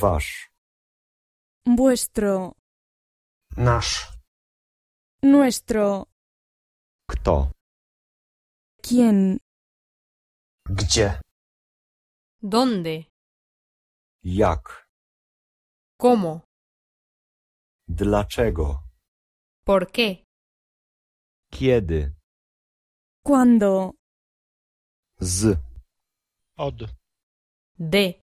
Wasz. Vuestro. Nasz. Nuestro. Kto? Quién. Gdzie? Donde. Jak? Como. Dlaczego? Por qué. Kiedy? Cuando. Z. Od. De.